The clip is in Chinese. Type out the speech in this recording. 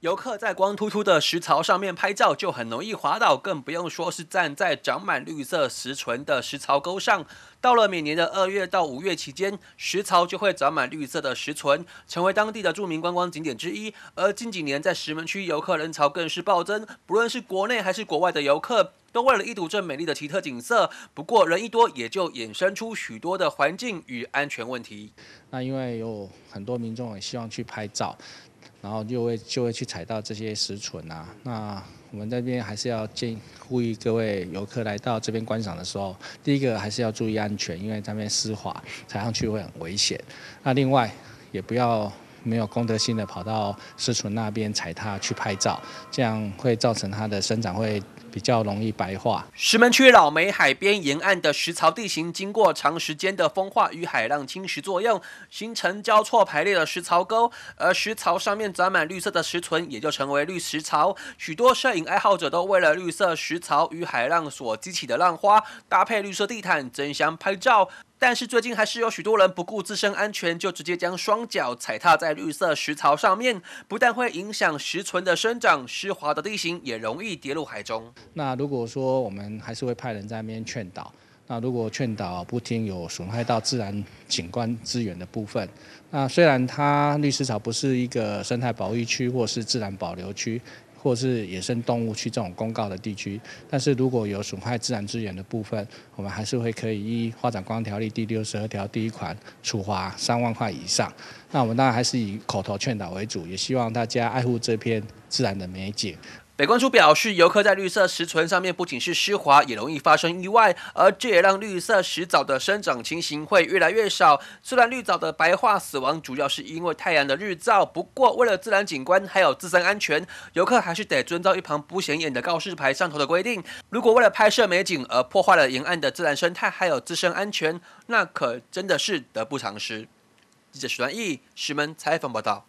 游客在光秃秃的石槽上面拍照就很容易滑倒，更不用说是站在长满绿色石唇的石槽沟上。到了每年的二月到五月期间，石槽就会长满绿色的石唇，成为当地的著名观光景点之一。而近几年，在石门区游客人潮更是暴增，不论是国内还是国外的游客，都为了一睹这美丽的奇特景色。不过人一多，也就衍生出许多的环境与安全问题。那因为有很多民众也希望去拍照。然后就会就会去踩到这些石笋啊，那我们这边还是要建呼吁各位游客来到这边观赏的时候，第一个还是要注意安全，因为这边湿滑，踩上去会很危险。那另外也不要没有公德心的跑到石笋那边踩踏去拍照，这样会造成它的生长会。比较容易白化。石门区老梅海边沿岸的石槽地形，经过长时间的风化与海浪侵蚀作用，形成交错排列的石槽沟，而石槽上面长满绿色的石存，也就成为绿石槽。许多摄影爱好者都为了绿色石槽与海浪所激起的浪花，搭配绿色地毯争相拍照。但是最近还是有许多人不顾自身安全，就直接将双脚踩踏在绿色石槽上面，不但会影响石存的生长，湿滑的地形也容易跌入海中。那如果说我们还是会派人在那边劝导，那如果劝导不听，有损害到自然景观资源的部分，那虽然它绿食草不是一个生态保育区或是自然保留区或是野生动物区这种公告的地区，但是如果有损害自然资源的部分，我们还是会可以依《发展光条例》第六十二条第一款处罚三万块以上。那我们当然还是以口头劝导为主，也希望大家爱护这片自然的美景。北关处表示，游客在绿色石存上面不仅是湿滑，也容易发生意外，而这也让绿色石藻的生长情形会越来越少。虽然绿藻的白化死亡主要是因为太阳的日照，不过为了自然景观还有自身安全，游客还是得遵照一旁不显眼的告示牌上头的规定。如果为了拍摄美景而破坏了沿岸的自然生态还有自身安全，那可真的是得不偿失。记者徐端义，石门采访报道。